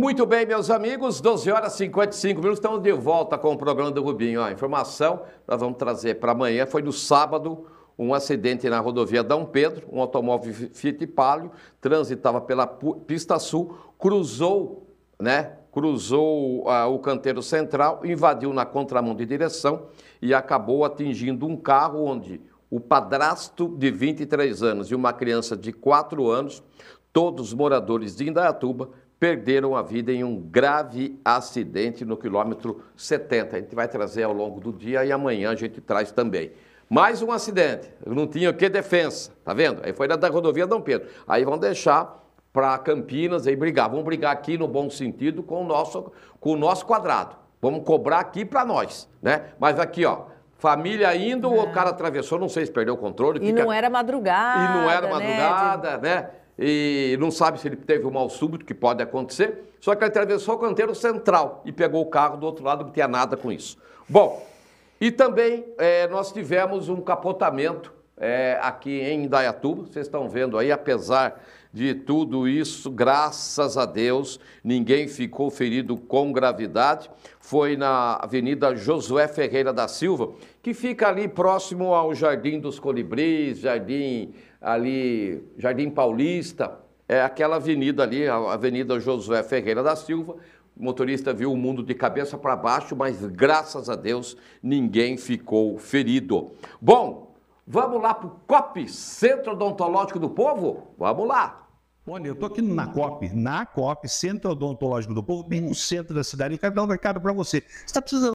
Muito bem, meus amigos, 12 horas e 55 minutos, estamos de volta com o programa do Rubinho. Ó, a informação nós vamos trazer para amanhã, foi no sábado, um acidente na rodovia Dom Pedro, um automóvel Fiat Palio, transitava pela pista sul, cruzou, né, cruzou ah, o canteiro central, invadiu na contramão de direção e acabou atingindo um carro onde o padrasto de 23 anos e uma criança de 4 anos, todos moradores de Indaiatuba, perderam a vida em um grave acidente no quilômetro 70. A gente vai trazer ao longo do dia e amanhã a gente traz também. Mais um acidente, não tinha o que defensa, tá vendo? Aí foi da rodovia Dom Pedro. Aí vão deixar para Campinas aí brigar. Vamos brigar aqui no bom sentido com o nosso, com o nosso quadrado. Vamos cobrar aqui para nós, né? Mas aqui, ó, família indo, é. o cara atravessou, não sei se perdeu o controle. E fica... não era madrugada. E não era né, madrugada, né? De... né? e não sabe se ele teve um mal súbito, que pode acontecer, só que ele atravessou o canteiro central e pegou o carro do outro lado, não tinha nada com isso. Bom, e também é, nós tivemos um capotamento é, aqui em Indaiatuba. Vocês estão vendo aí, apesar de tudo isso, graças a Deus, ninguém ficou ferido com gravidade. Foi na Avenida Josué Ferreira da Silva, que fica ali próximo ao Jardim dos Colibris, Jardim ali, Jardim Paulista. É aquela avenida ali, a Avenida Josué Ferreira da Silva, o motorista viu o mundo de cabeça para baixo, mas graças a Deus ninguém ficou ferido. Bom, Vamos lá para o COP, Centro Odontológico do Povo? Vamos lá! Olha, eu estou aqui na COP, na COP, Centro Odontológico do Povo, bem no centro da cidade, e dar um recado para você. Você está precisando